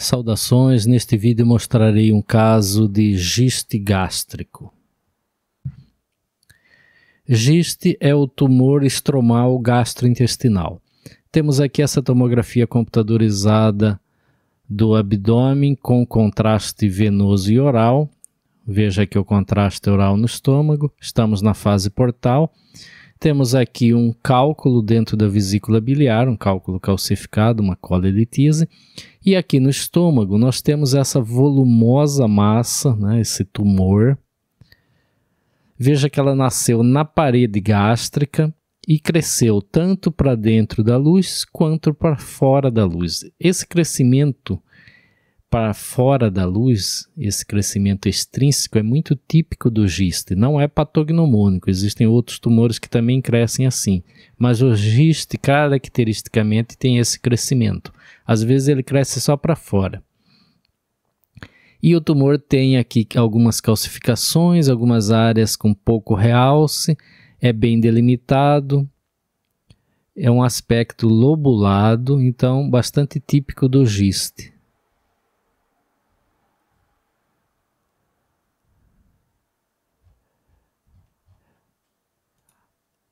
Saudações, neste vídeo mostrarei um caso de giste gástrico. Giste é o tumor estromal gastrointestinal. Temos aqui essa tomografia computadorizada do abdômen com contraste venoso e oral. Veja aqui o contraste oral no estômago. Estamos na fase portal. Temos aqui um cálculo dentro da vesícula biliar, um cálculo calcificado, uma colelitise. E aqui no estômago nós temos essa volumosa massa, né, esse tumor. Veja que ela nasceu na parede gástrica e cresceu tanto para dentro da luz quanto para fora da luz. Esse crescimento para fora da luz, esse crescimento extrínseco é muito típico do GIST, não é patognomônico, existem outros tumores que também crescem assim, mas o GIST caracteristicamente tem esse crescimento. Às vezes ele cresce só para fora. E o tumor tem aqui algumas calcificações, algumas áreas com pouco realce, é bem delimitado, é um aspecto lobulado, então bastante típico do GIST.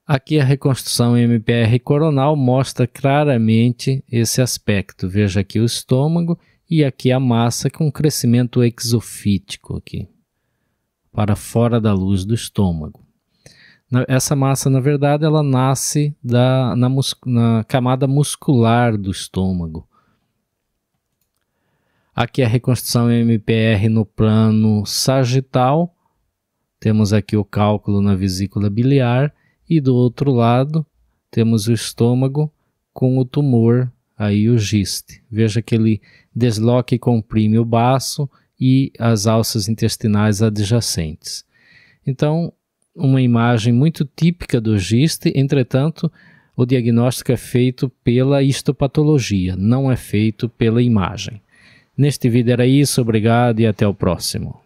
Aqui a reconstrução MPR coronal mostra claramente esse aspecto. Veja aqui o estômago e aqui a massa com crescimento exofítico aqui, para fora da luz do estômago. Essa massa, na verdade, ela nasce da, na, mus, na camada muscular do estômago. Aqui a reconstrução MPR no plano sagital. Temos aqui o cálculo na vesícula biliar e do outro lado temos o estômago com o tumor, aí o giste. Veja que ele desloca e comprime o baço e as alças intestinais adjacentes. Então, uma imagem muito típica do giste, entretanto, o diagnóstico é feito pela histopatologia, não é feito pela imagem. Neste vídeo era isso, obrigado e até o próximo.